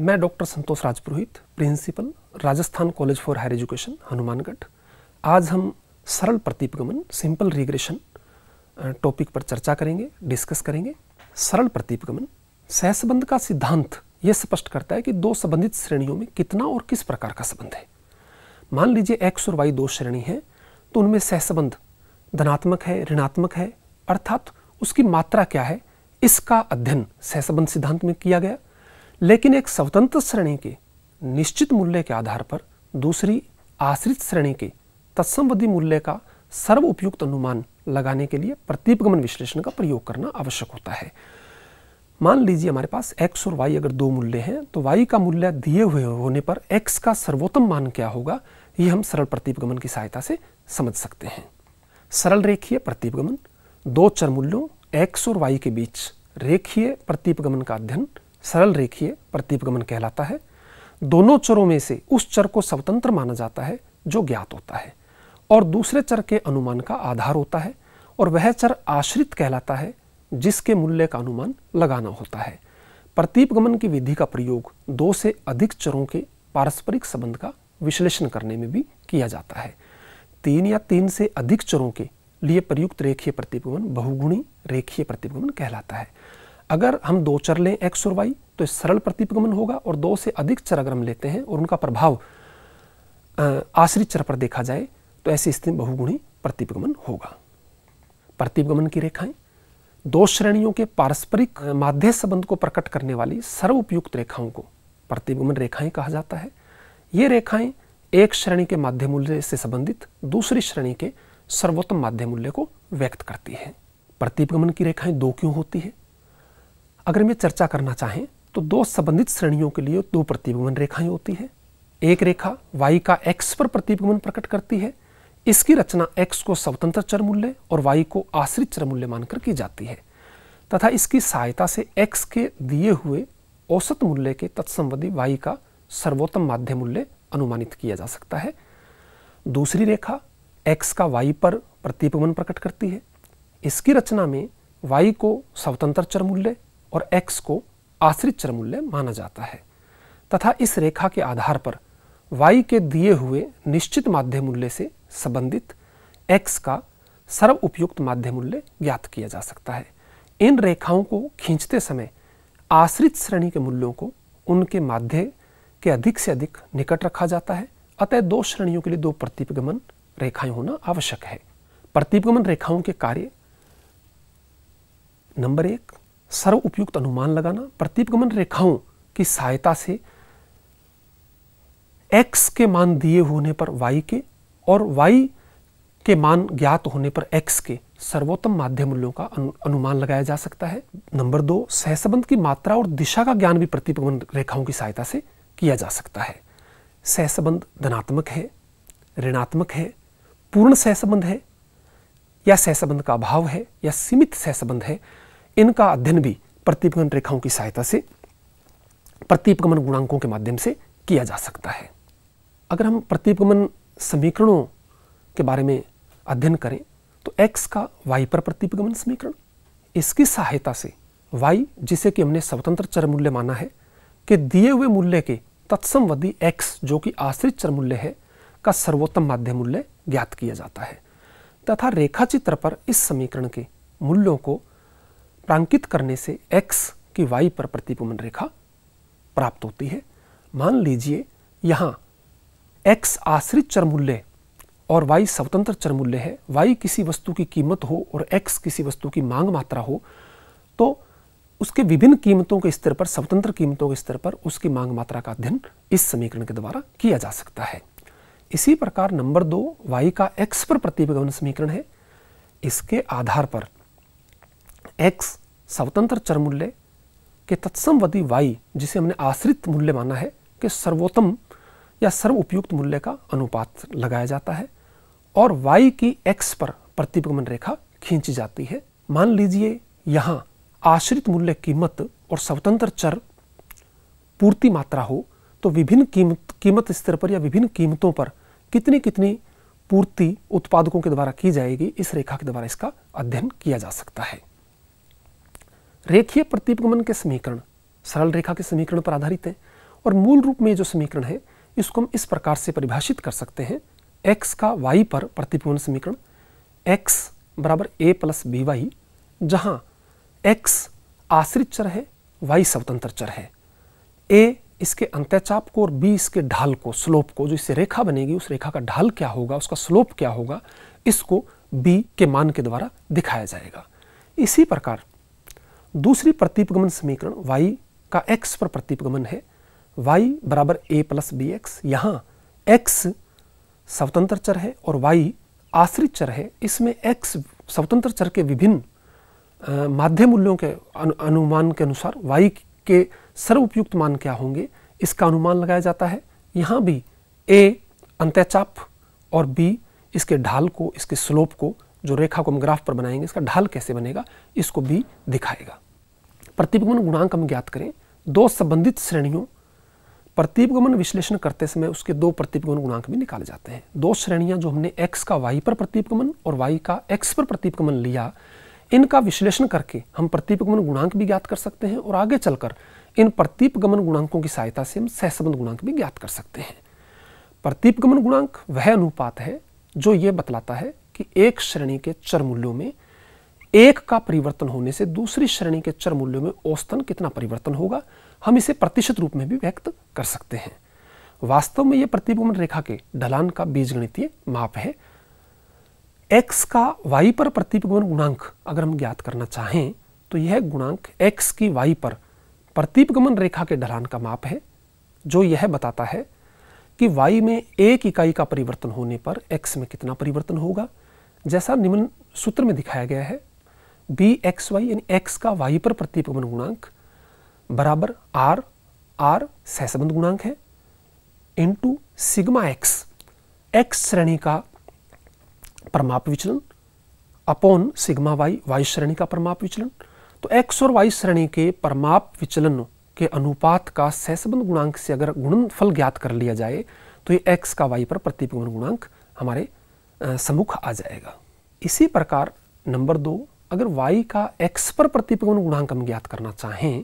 मैं doctor Santosh Rajpurohit principal Rajasthan college for higher education Hanumangarh आज हम सरल प्रतिपगमन सिंपल रिग्रेशन टॉपिक पर चर्चा करेंगे डिस्कस करेंगे सरल प्रतिपगमन सहसंबंध का सिद्धांत यह स्पष्ट करता है कि दो संबंधित श्रेणियों में कितना और किस प्रकार का संबंध है मान लीजिए एक्स और वाई दो श्रेणी है तो उनमें सहसंबंध धनात्मक है ऋणात्मक है अर्थात उसकी मात्रा क्या है इसका अध्ययन सहसंबंध सिद्धांत में किया गया लेकिन एक स्वतंत्र श्रेणी के निश्चित मूल्य के आधार पर दूसरी आश्रित श्रेणी के तत्संबंधी मूल्य का सर्व उपयुक्त अनुमान लगाने के लिए प्रतिपगमन विश्लेषण का प्रयोग करना आवश्यक होता है मान लीजिए हमारे पास x और y अगर दो मूल्य हैं तो y का मूल्य दिए हुए होने पर x का सर्वोत्तम मान क्या होगा ये हम सरल प्रतिपगमन की सहायता से समझ सकते हैं सरल रेखीय प्रतिपगमन दो चर मूल्यों x और y के बीच रेखीय प्रतिपगमन का अध्ययन सरल रेखीय प्रतिपगमन कहलाता है दोनों चरों में से उस चर को स्वतंत्र माना जाता है जो ज्ञात होता है और दूसरे चर के अनुमान का आधार होता है और वह चर आश्रित कहलाता है जिसके मूल्य का अनुमान लगाना होता है प्रतीपगमन की विधि का प्रयोग दो से अधिक चरों के पारस्परिक संबंध का विश्लेषण करने में भी किया जाता है तीन या तीन से अधिक चरों के लिए प्रयुक्त रेखीय प्रतिपगमन बहुगुणी रेखीय प्रतिपगमन कहलाता है अगर हम दो चर लें एक्स और वाई तो सरल प्रतिपगमन होगा और दो से अधिक चर अगर हम लेते हैं और उनका प्रभाव आश्रित चर पर देखा जाए तो ऐसी स्थिति में बहुगुणी प्रतिपगमन होगा प्रतिपगमन की रेखाएं दो श्रेणियों के पारस्परिक माध्य संबंध को प्रकट करने वाली सर्वोपयुक्त रेखाओं को प्रतिपगमन रेखाएं कहा जाता है ये रेखाएं एक श्रेणी के माध्य मूल्य से संबंधित दूसरी श्रेणी के सर्वोत्तम माध्य मूल्य को व्यक्त करती है प्रतिपगमन की रेखाएं दो क्यों होती है अगर मैं चर्चा करना चाहें तो दो संबंधित श्रेणियों के लिए दो प्रतिबिंबन रेखाएं होती हैं एक रेखा वाई का एक्स पर प्रतिबिंबन प्रकट करती है इसकी रचना एक्स को स्वतंत्र चर मूल्य और वाई को आश्रित चर मूल्य मानकर की जाती है तथा इसकी सहायता से एक्स के दिए हुए औसत मूल्य के तत्संबंधी वाई का सर्वोत्तम माध्य मूल्य अनुमानित किया जा सकता है दूसरी रेखा एक्स का वाई पर प्रतिपमन प्रकट करती है इसकी रचना में वाई को स्वतंत्र चर मूल्य और x को आश्रित चरमूल्य माना जाता है तथा इस रेखा के आधार पर y के दिए हुए निश्चित माध्य मूल्य से संबंधित x का सर्व उपयुक्त माध्य मूल्य ज्ञात किया जा सकता है इन रेखाओं को खींचते समय आश्रित श्रेणी के मूल्यों को उनके माध्य के अधिक से अधिक निकट रखा जाता है अतः दो श्रेणियों के लिए दो प्रतिपगमन रेखाएं होना आवश्यक है प्रतिपगमन रेखाओं के कार्य नंबर एक सर्व उपयुक्त अनुमान लगाना प्रतिपगमन रेखाओं की सहायता से x के मान दिए होने पर y के और y के मान ज्ञात होने पर x के सर्वोत्तम माध्य मूल्यों का अनुमान लगाया जा सकता है नंबर दो सहसंबंध की मात्रा और दिशा का ज्ञान भी प्रतिपगमन रेखाओं की सहायता से किया जा सकता है सहसंबंध धनात्मक है ऋणात्मक है पूर्ण सहसंबंध है या सहसंबंध का अभाव है या सीमित सहसंबंध है इनका अध्ययन भी प्रतिपगमन रेखाओं की सहायता से प्रतिपगमन गुणांकों के माध्यम से किया जा सकता है अगर हम प्रतिपगमन समीकरणों के बारे में अध्ययन करें तो x का वाई पर प्रतिपगमन समीकरण इसकी सहायता से y जिसे कि हमने स्वतंत्र चर मूल्य माना है कि दिए हुए मूल्य के तत्समवधि x जो कि आश्रित चर मूल्य है का सर्वोत्तम माध्य मूल्य ज्ञात किया जाता है तथा रेखा चित्र पर इस समीकरण के मूल्यों को प्रांकित करने से x की y पर प्रतिपुमन रेखा प्राप्त होती है मान लीजिए यहाँ x आश्रित चरमूल्य और y स्वतंत्र चरमूल्य है y किसी वस्तु की कीमत हो और x किसी वस्तु की मांग मात्रा हो तो उसके विभिन्न कीमतों के स्तर पर स्वतंत्र कीमतों के स्तर पर उसकी मांग मात्रा का अध्ययन इस समीकरण के द्वारा किया जा सकता है इसी प्रकार नंबर दो y का x पर प्रतिगमन समीकरण है इसके आधार पर एक्स स्वतंत्र चर मूल्य के तत्समवधि वाई जिसे हमने आश्रित मूल्य माना है के सर्वोत्तम या सर्व उपयुक्त मूल्य का अनुपात लगाया जाता है और वाई की एक्स पर प्रतिगमन रेखा खींची जाती है मान लीजिए यहाँ आश्रित मूल्य कीमत और स्वतंत्र चर पूर्ति मात्रा हो तो विभिन्न कीमत कीमत स्तर पर या विभिन्न कीमतों पर कितनी कितनी पूर्ति उत्पादकों के द्वारा की जाएगी इस रेखा के द्वारा इसका अध्ययन किया जा सकता है रेखीय प्रतिपगमन के समीकरण सरल रेखा के समीकरण पर आधारित है और मूल रूप में जो समीकरण है इसको हम इस प्रकार से परिभाषित कर सकते हैं एक्स का वाई पर प्रतिपगमन समीकरण एक्स बराबर ए प्लस बी वाई जहाँ एक्स आश्रित चर है वाई स्वतंत्र चर है ए इसके अंत्यचाप को और बी इसके ढाल को स्लोप को जो इससे रेखा बनेगी उस रेखा का ढाल क्या होगा उसका स्लोप क्या होगा इसको बी के मान के द्वारा दिखाया जाएगा इसी प्रकार दूसरी प्रतिपगमन समीकरण y का x पर प्रतिपगमन है y बराबर ए प्लस बी एक्स यहाँ एक्स स्वतंत्र चर है और y आश्रित चर है इसमें x स्वतंत्र चर के विभिन्न माध्य मूल्यों के अनु, अनुमान के अनुसार y के सर्वोपयुक्त मान क्या होंगे इसका अनुमान लगाया जाता है यहाँ भी a अंत्यचाप और b इसके ढाल को इसके स्लोप को जो रेखा को हम ग्राफ पर बनाएंगे इसका ढाल कैसे बनेगा इसको भी दिखाएगा प्रतिपगमन गुणांक हम ज्ञात करें दो संबंधित श्रेणियों प्रतिपगमन विश्लेषण करते समय उसके दो प्रतिपगमन गुणांक भी निकाले जाते हैं दो श्रेणियां जो हमने x का y पर प्रतिपगमन और y का x पर प्रतिपगमन लिया इनका विश्लेषण करके हम प्रतिपगमन गुणांक भी ज्ञात कर सकते हैं और आगे चलकर इन प्रतिपगमन गुणांकों की सहायता से हम सहसंबंध गुणांक भी ज्ञात कर सकते हैं प्रतिपगमन गुणांक वह अनुपात है जो ये बतलाता है कि एक श्रेणी के चर मूल्यों में एक का परिवर्तन होने से दूसरी श्रेणी के चर मूल्यों में औसतन कितना परिवर्तन होगा हम इसे प्रतिशत रूप में भी व्यक्त कर सकते हैं वास्तव में यह प्रतिबंध रेखा के ढलान का बीजगणितीय माप है x का y पर प्रतिपगमन गुणांक अगर हम ज्ञात करना चाहें तो यह गुणांक x की y पर प्रतिपगमन रेखा के ढलान का माप है जो यह बताता है कि y में एक इकाई का परिवर्तन होने पर x में कितना परिवर्तन होगा जैसा निम्न सूत्र में दिखाया गया है बी एक्स वाई यानी एक्स का वाई पर प्रतिपमन गुणांक बराबर आर आर सहसंबंध गुणांक है इनटू सिग्मा एक्स एक्स श्रेणी का परमाप विचलन अपॉन सिग्मा वाई वाई श्रेणी का परमाप विचलन तो एक्स और वाई श्रेणी के परमाप विचलन के अनुपात का सहसंबंध गुणांक से अगर गुणनफल ज्ञात कर लिया जाए तो ये एक्स का वाई पर प्रतिपमन गुणांक हमारे सम्मुख आ जाएगा इसी प्रकार नंबर दो अगर y का x पर प्रतिपगमन गुणांक हम ज्ञात करना चाहें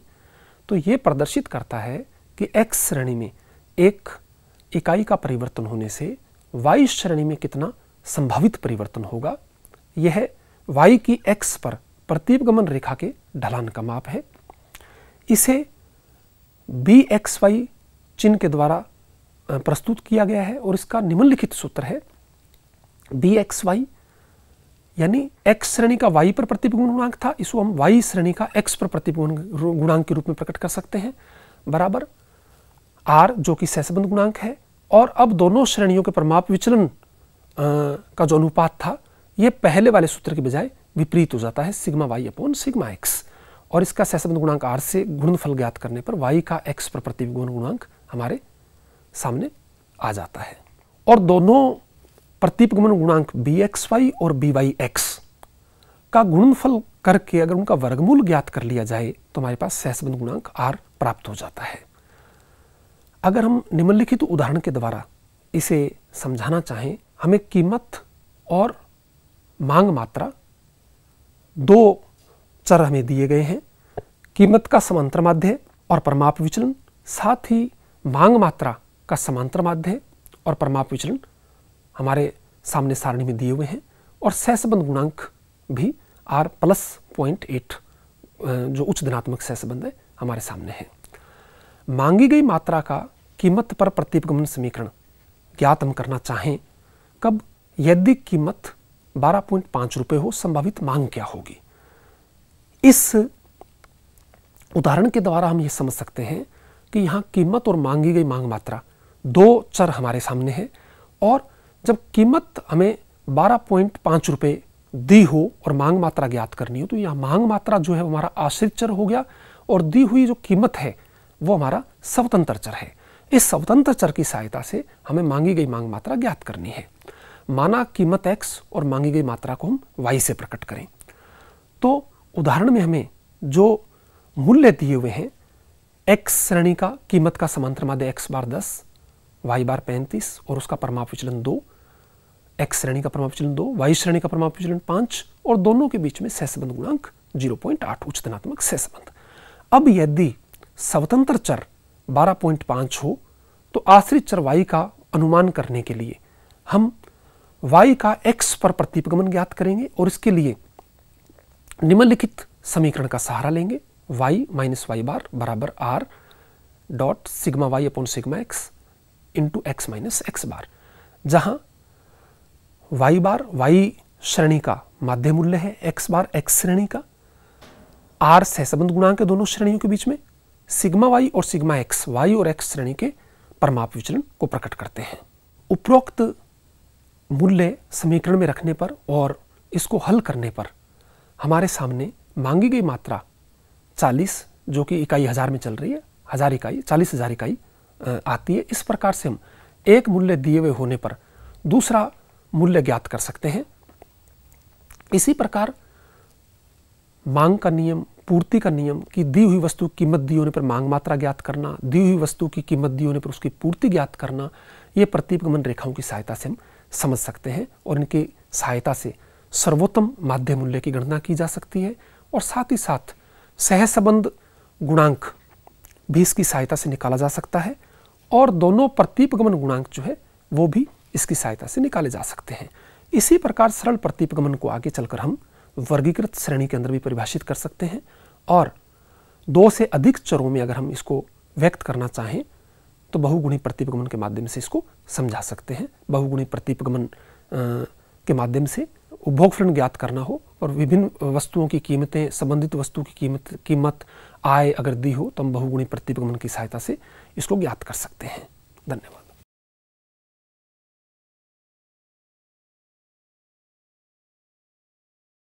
तो ये प्रदर्शित करता है कि x श्रेणी में एक इकाई का परिवर्तन होने से y श्रेणी में कितना संभावित परिवर्तन होगा यह y की x पर प्रतिपगमन रेखा के ढलान का माप है इसे बी एक्स वाई चिन्ह के द्वारा प्रस्तुत किया गया है और इसका निम्नलिखित सूत्र है बी एक्स वाई यानी x श्रेणी का y पर प्रतिपूर्ण गुणांक था इसको हम y श्रेणी का x पर प्रतिपूर्ण गुणांक के रूप में प्रकट कर सकते हैं बराबर r जो कि सहसंबंध गुणांक है और अब दोनों श्रेणियों के परमाप विचलन का जो अनुपात था ये पहले वाले सूत्र के बजाय विपरीत हो जाता है sigma Y upon sigma X और इसका सहसंबंध गुणांक आर से गुणनफल ज्ञात करने पर वाई का एक्स पर प्रतिपूर्ण गुणांक हमारे सामने आ जाता है और दोनों प्रतिपगमन गुणांक बी एक्स वाई और बी वाई एक्स का गुणनफल करके अगर उनका वर्गमूल ज्ञात कर लिया जाए तो हमारे पास सहसबंध गुणांक आर प्राप्त हो जाता है अगर हम निम्नलिखित उदाहरण के द्वारा इसे समझाना चाहें हमें कीमत और मांग मात्रा दो चर हमें दिए गए हैं कीमत का समांतर माध्य और परमाप विचलन साथ ही मांग मात्रा का समांतर माध्य और परमाप विचलन हमारे सामने सारणी में दिए हुए हैं और सहसबंध गुणांक भी आर प्लस पॉइंट एट जो उच्च धनात्मक सहसबंध है हमारे सामने है मांगी गई मात्रा का कीमत पर प्रतिपगमन समीकरण ज्ञात हम करना चाहें कब यदि कीमत 12.5 रुपए हो संभावित मांग क्या होगी इस उदाहरण के द्वारा हम ये समझ सकते हैं कि यहाँ कीमत और मांगी गई मांग मात्रा दो चर हमारे सामने है और जब कीमत हमें बारह पॉइंट पांच रुपये दी हो और मांग मात्रा ज्ञात करनी हो तो यहां मांग मात्रा जो है हमारा आश्रित चर हो गया और दी हुई जो कीमत है वो हमारा स्वतंत्र चर है इस स्वतंत्र चर की सहायता से हमें मांगी गई मांग मात्रा ज्ञात करनी है माना कीमत एक्स और मांगी गई मात्रा को हम वाई से प्रकट करें तो उदाहरण में हमें जो मूल्य दिए हुए हैं एक्स श्रेणी का कीमत का समांतर माध्य एक्स बार दस वाई बार पैंतीस और उसका परमाप विचलन दो एक्स श्रेणी का परमाप विचलन दो वाई श्रेणी का परमाप विचलन पांच और दोनों के बीच में सहसबंध गुणांक आठ उच्च धनात्मक सहसबंध अब यदि स्वतंत्र चर बारह पॉइंट पांच हो तो आश्रित चर वाई का अनुमान करने के लिए हम वाई का एक्स पर प्रतिपगमन ज्ञात करेंगे और इसके लिए निम्नलिखित समीकरण का सहारा लेंगे वाई माइनस वाई बार बराबर R dot sigma Y upon sigma X into X minus X bar जहां वाई बार वाई श्रेणी का माध्य मूल्य है एक्स बार एक्स श्रेणी का आर सहसंबंध गुणांक के दोनों श्रेणियों के बीच में सिग्मा वाई और सिग्मा एक्स वाई और एक्स श्रेणी के परमाप विचलन को प्रकट करते हैं उपरोक्त मूल्य समीकरण में रखने पर और इसको हल करने पर हमारे सामने मांगी गई मात्रा 40 जो कि इकाई हज़ार में चल रही है हज़ार इकाई चालीस हज़ार इकाई आती है इस प्रकार से हम एक मूल्य दिए हुए होने पर दूसरा मूल्य ज्ञात कर सकते हैं इसी प्रकार मांग का नियम पूर्ति का नियम कि दी हुई वस्तु की कीमत दी होने पर मांग मात्रा ज्ञात करना दी हुई वस्तु की कीमत दी होने पर उसकी पूर्ति ज्ञात करना ये प्रतीपगमन रेखाओं की सहायता से हम समझ सकते हैं और इनकी सहायता से सर्वोत्तम माध्य मूल्य की गणना की जा सकती है और साथ ही साथ सहसंबंध गुणांक भी इसकी सहायता से निकाला जा सकता है और दोनों प्रतीपगमन गुणांक जो है वो भी इसकी सहायता से निकाले जा सकते हैं इसी प्रकार सरल प्रतिपगमन को आगे चलकर हम वर्गीकृत श्रेणी के अंदर भी परिभाषित कर सकते हैं और दो से अधिक चरों में अगर हम इसको व्यक्त करना चाहें तो बहुगुणी प्रतिपगमन के माध्यम से इसको समझा सकते हैं बहुगुणी प्रतिपगमन के माध्यम से फलन ज्ञात करना हो और विभिन्न वस्तुओं की कीमतें संबंधित वस्तु की कीमत कीमत आय अगर दी हो तो हम बहुगुणी प्रतिपगमन की सहायता से इसको ज्ञात कर सकते हैं धन्यवाद